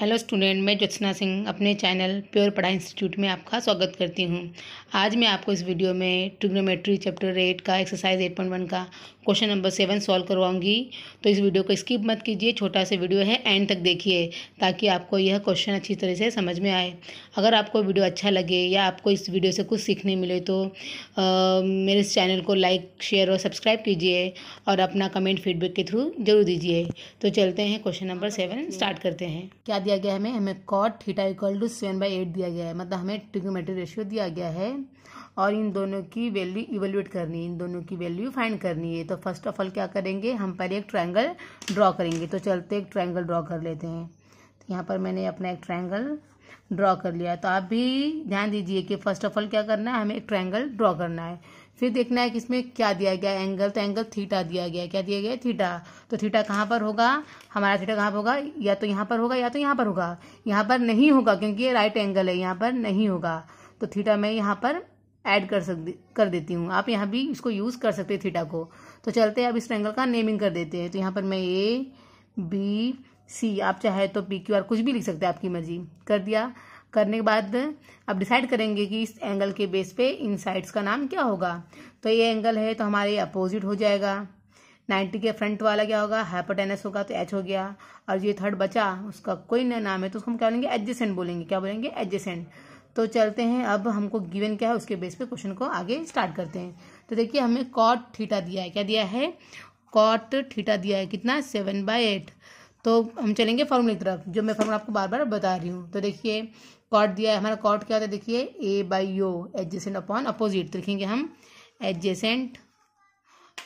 hello student मैं जत्सना सिंह अपने channel pure पढ़ाई इंस्टीट्यूट में आपका स्वागत करती हूँ आज मैं आपको इस वीडियो में ट्रिग्नोमेट्री चैप्टर एट का एक्सरसाइज एट पॉइंट वन का क्वेश्चन नंबर सेवन सॉल्व करवाऊंगी तो इस वीडियो को स्किप मत कीजिए छोटा सा वीडियो है एंड तक देखिए ताकि आपको यह क्वेश्चन अच्छी तरह से समझ में आए अगर आपको वीडियो अच्छा लगे या आपको इस वीडियो से कुछ सीखने मिले तो आ, मेरे इस चैनल को लाइक शेयर और सब्सक्राइब कीजिए और अपना कमेंट फीडबैक के थ्रू जरूर दीजिए तो चलते हैं क्वेश्चन नंबर सेवन स्टार्ट करते हैं क्या दिया गया हमें हमें cot theta equal to seven by eight दिया गया है मतलब हमें ट्रिग्नोमेट्री रेशियो दिया गया है और इन दोनों की वैल्यू इवेल्यूएट करनी है इन दोनों की वैल्यू फाइंड करनी है तो फर्स्ट ऑफ ऑल क्या करेंगे हम पहले एक ट्राइंगल ड्रॉ करेंगे तो चलते एक ट्राइंगल ड्रॉ कर लेते हैं तो यहाँ पर मैंने अपना एक ट्राइंगल ड्रॉ कर लिया तो आप भी ध्यान दीजिए कि फर्स्ट ऑफ ऑल क्या करना है हमें एक ट्राइंगल ड्रॉ करना है फिर देखना है कि इसमें क्या दिया गया एंगल तो एंगल थीटा दिया गया क्या दिया गया थीटा तो थीटा कहाँ पर होगा हमारा थीटा कहाँ पर होगा या तो यहाँ पर होगा या तो यहाँ पर होगा यहाँ पर नहीं होगा क्योंकि ये राइट एंगल है यहाँ पर नहीं होगा तो थीटा मैं यहाँ पर ऐड कर सकती कर देती हूँ आप यहाँ भी इसको यूज़ कर सकते हैं थीटा को तो चलते हैं अब इस ट्रैंगल का नेमिंग कर देते हैं तो यहाँ पर मैं ए बी सी आप चाहे तो पी क्यू आर कुछ भी लिख सकते हैं आपकी मर्जी कर दिया करने के बाद अब डिसाइड करेंगे कि इस एंगल के बेस पे इन साइड्स का नाम क्या होगा तो ये एंगल है तो हमारे अपोजिट हो जाएगा नाइन्टी के फ्रंट वाला क्या होगा हाइपोटेनस होगा तो एच हो गया और ये थर्ड बचा उसका कोई नया नाम है तो उसको हम क्या बोलेंगे एडजेसेंट बोलेंगे क्या बोलेंगे एडजेसेंट तो चलते हैं अब हमको गिवन क्या है उसके बेस पे क्वेश्चन को आगे स्टार्ट करते हैं तो देखिए हमें कॉट थीटा दिया है क्या दिया है कॉट थीटा दिया है कितना सेवन बाय एट तो हम चलेंगे फॉर्मूले की तरफ जो मैं फॉर्मूला आपको बार बार बता रही हूँ तो देखिए कॉट दिया है हमारा कॉट क्या होता है देखिए A by O adjacent upon opposite तो लिखेंगे हम एडजेसेंट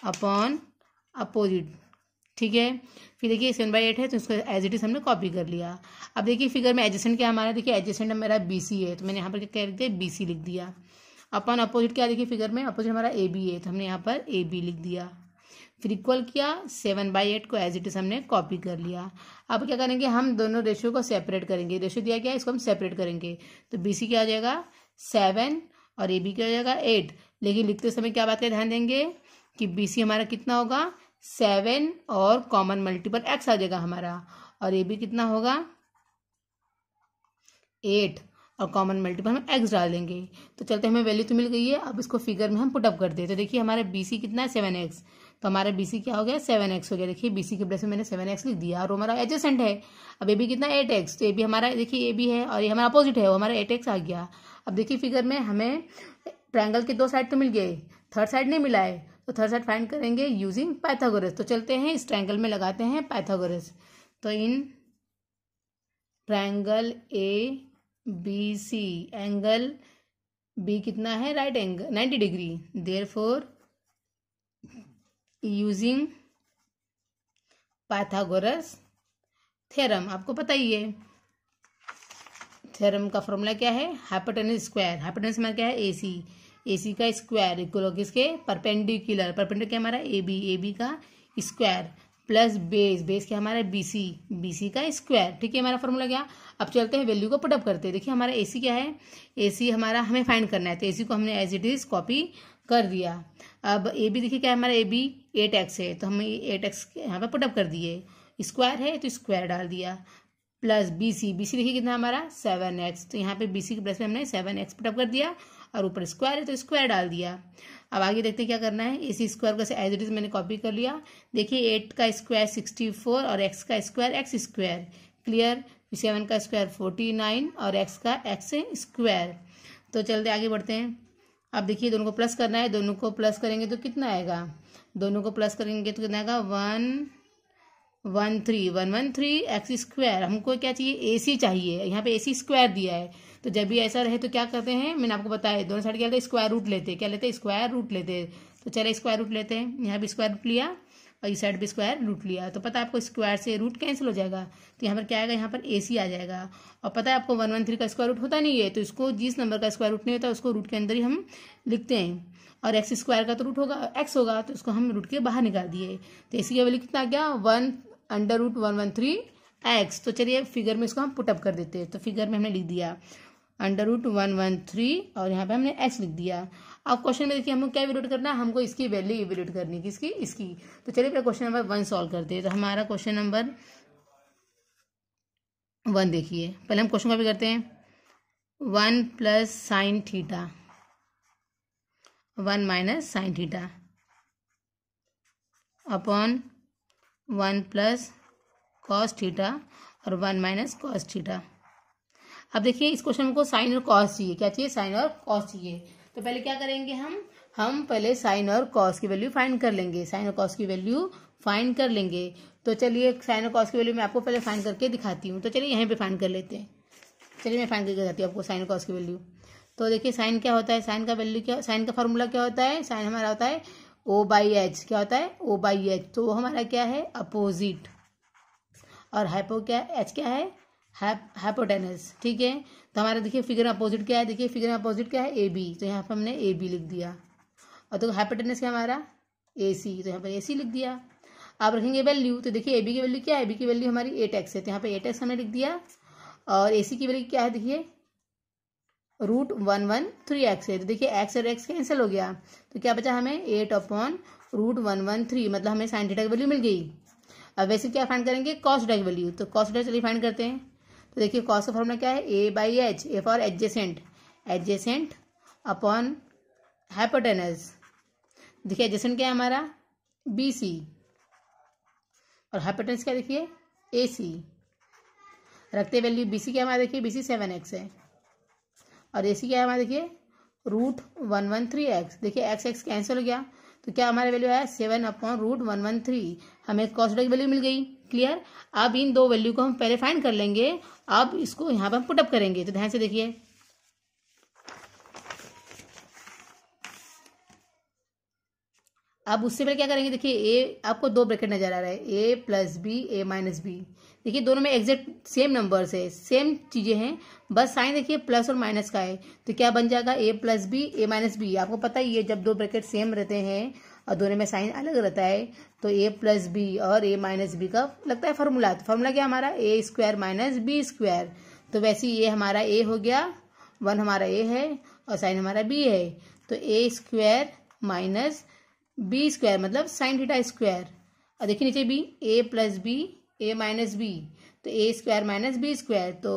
अपॉन अपोजिट ठीक है फिर देखिए सेवन बाई एट है तो इसको एज इट इज हमने कॉपी कर लिया अब देखिए फिगर में एडजेसेंट क्या हमारा देखिए एडजेसेंट मेरा बी सी है तो मैंने यहाँ पर क्या लिख दिया बी सी लिख दिया अपन अपोजिट क्या देखिए फिगर में अपोजिट हमारा ए बी है तो हमने यहाँ पर ए बी लिख दिया फिर इक्वल किया सेवन बाई एट को एज इट इज हमने कॉपी कर लिया अब क्या करेंगे हम दोनों रेशियो को सेपरेट करेंगे रेशियो दिया गया इसको हम सेपरेट करेंगे तो बी सी क्या हो जाएगा सेवन और ए बी क्या हो जाएगा एट लेकिन लिखते समय क्या बात का ध्यान देंगे कि बी सी हमारा कितना होगा सेवन और कॉमन मल्टीपल एक्स आ जाएगा हमारा और ये भी कितना होगा एट और कॉमन मल्टीपल हम एक्स डाल देंगे तो चलते हमें वैल्यू तो मिल गई है अब इसको फिगर में हम पुटअप कर दें तो देखिए हमारा बीसी कितना है सेवन एक्स तो हमारा बीसी क्या हो गया सेवन एक्स हो गया देखिए बीसी के प्लेस में मैंने सेवन एक्स लिख दिया और हमारा एजेसेंट है अब ए भी कितना एट एक्स तो ए भी हमारा देखिए ए बी है और ये हमारा अपोजिट है वो हमारा एट एक्स आ गया अब देखिए फिगर में हमें ट्राइंगल के दो साइड तो मिल गए थर्ड साइड नहीं मिला है तो थर्ड साइड फाइंड करेंगे यूजिंग पैथागोरस तो चलते हैं इस ट्रैंगल में लगाते हैं पैथागोरस तो in triangle A B C angle B कितना है right angle ninety degree therefore using Pythagoras theorem आपको पता ही है थ्योरम का फॉर्मूला क्या है हाइपोटेनस स्क्वायर हाइपोटेनस में क्या है ए सी ए सी का स्क्वायर इक्वल होगा किसके परपेंडिकुलर परपेंडिकुलर क्या हमारा ए बी ए बी का स्क्वायर प्लस बेस बेस क्या हमारा बी सी बी सी का स्क्वायर ठीक है हमारा फॉर्मूला क्या अब चलते हैं वैल्यू को पुटअप करते हैं देखिए हमारा ए सी क्या है ए सी हमारा हमें फाइंड करना है तो ए सी को हमने एज इट इज़ कॉपी कर दिया अब ए बी देखिए क्या है हमारा ए बी एट एक्स है तो हमें एट एक्स यहाँ पर पुटअप कर दिए स्क्वायर है तो स्क्वायर डाल दिया plus B C B C देखिए कितना हमारा सेवन एक्स तो यहाँ पे बी सी के प्लस में हमने सेवन एक्स पुटअप कर दिया और ऊपर स्क्वायर है तो स्क्वायर डाल दिया अब आगे देखते हैं क्या करना है इसी स्क्वायर को एज इट इज़ मैंने कॉपी कर लिया देखिए एट का स्क्वायर सिक्सटी फोर और एक्स का square x square clear seven का स्क्वायर फोर्टी नाइन और एक्स का एक्स स्क्वायर तो चलते आगे बढ़ते हैं अब देखिए दोनों को प्लस करना है दोनों को प्लस करेंगे तो कितना आएगा दोनों को प्लस करेंगे तो कितना आएगा one one three one one three x square हमको क्या चाहिए ए सी चाहिए यहाँ पे ए सी स्क्वायर दिया है तो जब भी ऐसा रहे तो क्या करते हैं मैंने आपको बताया दोनों साइड क्या लेते स्क्वायर रूट लेते हैं क्या लेते स्क्वायर रूट लेते तो चले स्क्वायर रूट लेते हैं यहाँ भी स्क्वायर रूट लिया और इस साइड भी स्क्वायर रूट लिया तो पता है आपको स्क्वायर से रूट कैंसिल हो जाएगा तो यहाँ पर क्या आएगा यहाँ पर ए सी आ जाएगा और पता है आपको वन वन थ्री का स्क्वायर रूट होता नहीं है तो इसको जिस नंबर का स्क्वायर रूट नहीं होता उसको रूट के अंदर ही हम लिखते हैं और एक्स स्क्वायर का तो रूट होगा एक्स होगा तो उसको हम रूट के बाहर निकाल दिए तो ए सी का वैल्यू कितना आ गया one under root one one three x तो चलिए फिगर में इसको हम पुटअप कर देते हैं तो फिगर में हमने लिख दिया under root one one three और यहाँ पे हमने एक्स लिख दिया अब क्वेश्चन में देखिए हमको क्या इवेल्यूट करना है हमको इसकी वैल्यू इवेल्यूट करनी किसकी इसकी तो चलिए पहले क्वेश्चन नंबर वन सॉल्व करते हैं तो हमारा क्वेश्चन नंबर वन देखिए पहले हम क्वेश्चन कॉपी करते हैं one plus sine theta one minus sine theta upon one plus cos theta और वन माइनस कॉस थीटा अब देखिए इस क्वेश्चन को साइन और कॉस चाहिए क्या चाहिए साइन और कॉस चाहिए तो पहले क्या करेंगे हम हम पहले साइन और कॉस की वैल्यू फाइंड कर लेंगे साइन और कॉस की वैल्यू फाइंड कर लेंगे तो चलिए साइन और कॉस की वैल्यू मैं आपको पहले फाइंड करके दिखाती हूँ तो चलिए यहीं पे फाइंड कर लेते हैं चलिए मैं फाइंड करके दिखाती हूँ आपको साइन और कॉस की वैल्यू तो देखिए साइन क्या होता है साइन का वैल्यू क्या साइन का फार्मूला क्या होता है साइन हमारा होता है ओ बाई एच क्या होता है ओ बाई एच तो वो हमारा क्या है अपोजिट और हाइपो क्या एच क्या है हाइपोटेनस ठीक है तो हमारा देखिए फिगर अपोजिट क्या है देखिए फिगर अपोजिट क्या है ए बी तो यहाँ पर हमने ए बी लिख दिया और तो हाइपोटेनस क्या हमारा ए सी तो यहाँ पर ए सी लिख दिया आप रखेंगे वैल्यू तो देखिए ए बी की वैल्यू क्या है ए बी की वैल्यू हमारी एट एक्स है तो यहाँ पर एट एक्स हमने लिख दिया और ए सी की वैल्यू क्या है देखिए root one one three x है तो देखिए एक्स और एक्स कैंसिल हो गया तो क्या बचा हमें eight upon root one one three मतलब हमें साइन डेटा की वैल्यू मिल गई अब वैसे क्या फाइंड करेंगे कॉस्ट की वैल्यू तो कॉस्ट चलिए फाइंड करते हैं तो देखिए कॉस्ट का फॉर्मूला क्या है A by H A for adjacent adjacent upon hypotenuse देखिए एडजेसेंट क्या है हमारा बी सी और हाइपोटेनस क्या देखिए ए सी रखते वैल्यू बी सी क्या हमारा देखिए बी सी सेवन एक्स है और ए क्या है हमारा देखिए root one one three x देखिए एक्स एक्स कैंसिल हो गया तो क्या हमारा वैल्यू है seven upon root one one three हमें कॉस्ट की वैल्यू मिल गई क्लियर अब इन दो वैल्यू को हम पहले फाइंड कर लेंगे अब इसको यहाँ पर हम पुटअप करेंगे तो ध्यान से देखिए अब उससे पहले क्या करेंगे देखिए ए आपको दो ब्रैकेट नजर आ रहा है A plus B A minus B देखिए दोनों में एग्जैक्ट सेम नंबर्स है सेम चीज़ें हैं बस साइन देखिए प्लस और माइनस का है तो क्या बन जाएगा A plus B A minus B आपको पता ही है जब दो ब्रैकेट सेम रहते हैं और दोनों में साइन अलग रहता है तो ए प्लस बी और ए माइनस बी का लगता है फार्मूला तो फार्मूला क्या हमारा A square minus B square तो वैसे ये हमारा ए हो गया वन हमारा ए है और साइन हमारा बी है तो A square minus B square मतलब साइन थीटा स्क्वायर और देखिए नीचे B A plus B A minus B तो A square minus B square तो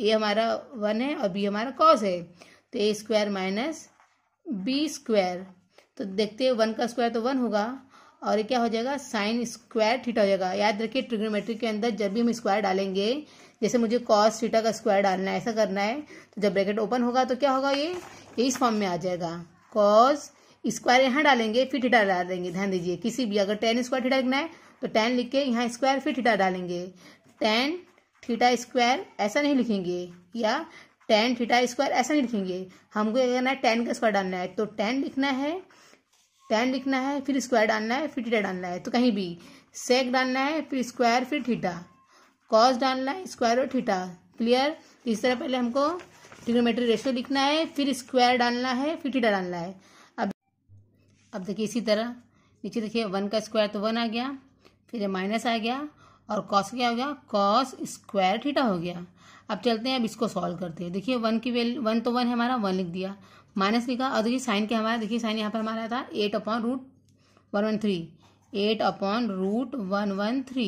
ए हमारा वन है और बी हमारा कॉस है तो A square minus B square तो देखते हैं वन का स्क्वायर तो वन होगा और ये क्या हो जाएगा साइन स्क्वायर थीटा हो जाएगा याद रखिए ट्रिग्नोमेट्री के अंदर जब भी हम स्क्वायर डालेंगे जैसे मुझे कॉस थीटा का स्क्वायर डालना है ऐसा करना है तो जब ब्रैकेट ओपन होगा तो क्या होगा ये ये इस फॉर्म में आ जाएगा कॉस स्क्वायर यहाँ डालेंगे फिर थीटा डाल देंगे ध्यान दीजिए किसी भी अगर टेन स्क्वायर थीटा लिखना है तो टेन लिख के यहाँ स्क्वायर फिर थीटा डालेंगे टेन थीटा स्क्वायर ऐसा नहीं लिखेंगे या टेन थीटा स्क्वायर ऐसा नहीं लिखेंगे हमको क्या करना है टेन का स्क्वायर डालना है तो टेन लिखना है टेन लिखना है फिर स्क्वायर डालना है फिर थीटा डालना है तो कहीं भी सेक डालना है फिर स्क्वायर फिर थीटा कॉस डालना है स्क्वायर और थीटा क्लियर इस तरह पहले हमको ट्रिग्नोमेट्री रेशियो लिखना है फिर स्क्वायर डालना है फिर थीटा डालना है अब अब देखिए इसी तरह नीचे देखिए वन का स्क्वायर तो वन आ गया फिर ये माइनस आ गया और कॉस क्या हो गया कॉस स्क्वायर थीटा हो गया अब चलते हैं अब इसको सॉल्व करते हैं देखिए वन की वैल्यू वन तो वन है हमारा वन लिख दिया माइनस लिखा और देखिए साइन क्या हमारा देखिए साइन यहाँ पर हमारा था eight upon root one one three eight upon root one one three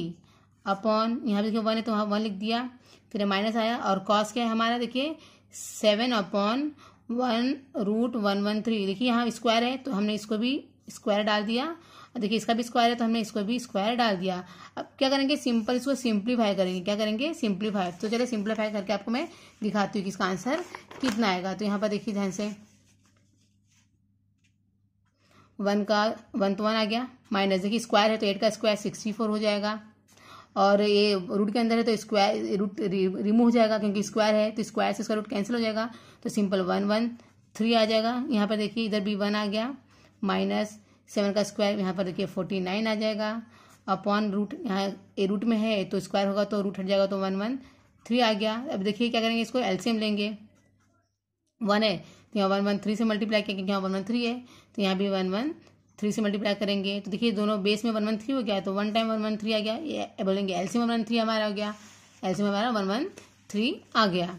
upon यहाँ पर देखिए वन है तो वहाँ वन लिख दिया फिर माइनस आया और कॉस क्या है हमारा देखिए seven upon one root one one three देखिए यहाँ स्क्वायर है तो हमने इसको भी स्क्वायर डाल दिया देखिए इसका भी स्क्वायर है तो हमने इसको भी स्क्वायर डाल दिया अब क्या करेंगे सिंपल इसको सिंप्लीफाई करेंगे क्या करेंगे सिंप्लीफाई तो चलिए सिंप्लीफाई करके आपको मैं दिखाती हूँ कि इसका आंसर कितना आएगा तो यहाँ पर देखिए ध्यान से वन का वन तो वन आ गया माइनस देखिए स्क्वायर है तो एट का स्क्वायर सिक्सटी फोर हो जाएगा और ये रूट के अंदर है तो स्क्वायर रूट रिमूव हो जाएगा क्योंकि स्क्वायर है तो स्क्वायर से इसका रूट कैंसिल हो जाएगा तो सिंपल वन वन थ्री आ जाएगा यहाँ पर देखिए इधर भी वन आ गया माइनस सेवन का स्क्वायर यहाँ पर देखिए फोर्टी नाइन आ जाएगा अपॉन रूट यहाँ ए रूट में है तो स्क्वायर होगा तो रूट हट जाएगा तो वन वन थ्री आ गया अब देखिए क्या करेंगे इसको एलसीएम लेंगे वन है तो यहाँ वन वन थ्री से मल्टीप्लाई करेंगे यहाँ वन वन थ्री है तो यहाँ भी वन वन थ्री से मल्टीप्लाई करेंगे तो देखिए दोनों बेस में वन वन थ्री हो गया तो one time one one three आ गया ये बोलेंगे एल वन वन थ्री हमारा हो गया एल हमारा वन वन थ्री आ गया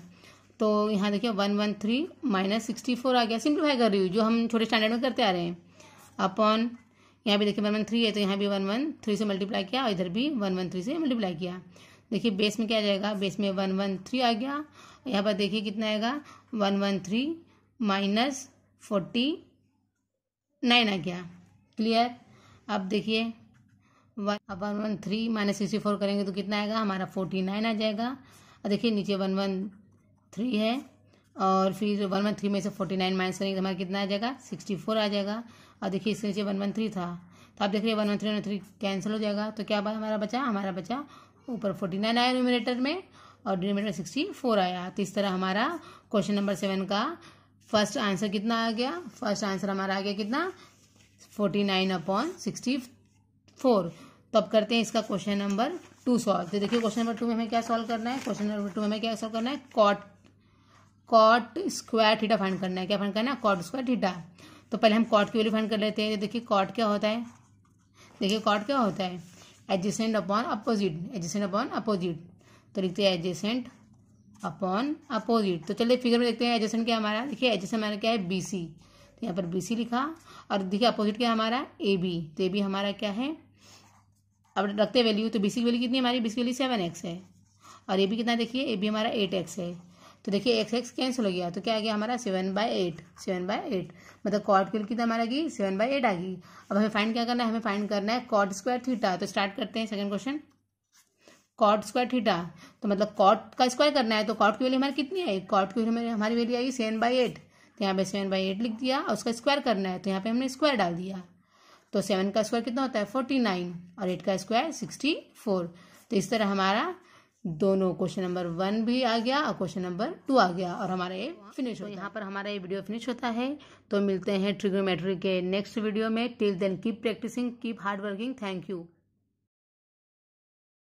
तो यहाँ देखिए one one three minus sixty four आ गया सिंप्लीफाई कर रही हूँ जो हम छोटे स्टैंडर्ड में करते आ रहे हैं अपॉन यहाँ भी देखिए वन वन थ्री है तो यहाँ भी वन वन थ्री से मल्टीप्लाई किया और इधर भी वन वन थ्री से मल्टीप्लाई किया देखिए बेस में क्या जाएगा बेस में वन वन थ्री आ गया यहाँ पर देखिए कितना आएगा one one three minus forty nine आ गया क्लियर अब देखिए वन अब one one three minus sixty four करेंगे तो कितना आएगा हमारा फोर्टी नाइन आ जाएगा और देखिए नीचे वन वन थ्री है और फिर वन वन थ्री में से फोर्टी नाइन माइनस करेंगे तो हमारा कितना आ जाएगा सिक्सटी फोर आ जाएगा और देखिए इसके नीचे वन वन थ्री था तो आप देख रहे हैं one one three one three cancel हो जाएगा तो क्या बात हमारा बचा हमारा बचा ऊपर फोर्टी नाइन आया न्यूमिनेटर में और डिनोमिनेटर सिक्सटी फोर आया तो इस तरह हमारा क्वेश्चन नंबर सेवन का फर्स्ट आंसर कितना आ गया फर्स्ट आंसर हमारा आ गया कितना forty nine upon sixty four तो अब करते हैं इसका क्वेश्चन नंबर टू सॉल्व तो देखिए क्वेश्चन नंबर टू में हमें क्या सॉल्व करना है क्वेश्चन नंबर टू में हमें क्या सॉल्व करना है cot cot square theta find करना है क्या फाइंड करना है कॉट स्क्वायर थीटा तो पहले हम कॉट की वैल्यू फाइंड कर लेते हैं देखिए कॉट क्या होता है देखिए कॉट क्या होता है adjacent upon opposite adjacent upon opposite तो लिखते हैं एडजेसेंट अपॉन अपोजिट तो चलिए फिगर में देखते हैं एडजेसेंट क्या हमारा देखिए एडजेसेंट हमारा क्या है बी सी तो यहाँ पर बी सी लिखा और देखिए अपोजिट क्या हमारा ए बी तो ए बी हमारा क्या है अब रखते वैल्यू तो बी सी की वैल्यू कितनी हमारी B C value seven x है और ए बी कितना देखिए ए बी हमारा एट एक्स है तो देखिए एक्स एक्स कैंसिल हो गया तो क्या आ गया हमारा seven by eight seven by eight मतलब कॉट क्यूल कितना हमारा की सेवन बाई एट आ गई अब हमें फाइंड क्या करना है हमें फाइंड करना है कॉट स्क्वायर थीटा तो स्टार्ट करते हैं second question cot square theta तो मतलब कॉट का स्क्वायर करना है तो कॉट की वैल्यू हमारी कितनी आई कॉट की वैल्यू हमारी वैल्यू आई सेवन बाई एट तो यहाँ पे सेवन बाई एट लिख दिया और उसका स्क्वायर करना है तो यहाँ पे हमने स्क्वायर डाल दिया तो सेवन का स्क्वायर कितना होता है फोर्टी नाइन और एट का स्क्वायर सिक्सटी फोर तो इस तरह हमारा दोनों क्वेश्चन नंबर वन भी आ गया और क्वेश्चन नंबर टू आ गया और हमारा ये फिनिश तो यहाँ पर हमारा ये वीडियो फिनिश होता है तो मिलते हैं ट्रिग्नोमेट्री के नेक्स्ट वीडियो में till then keep practising keep hard working thank you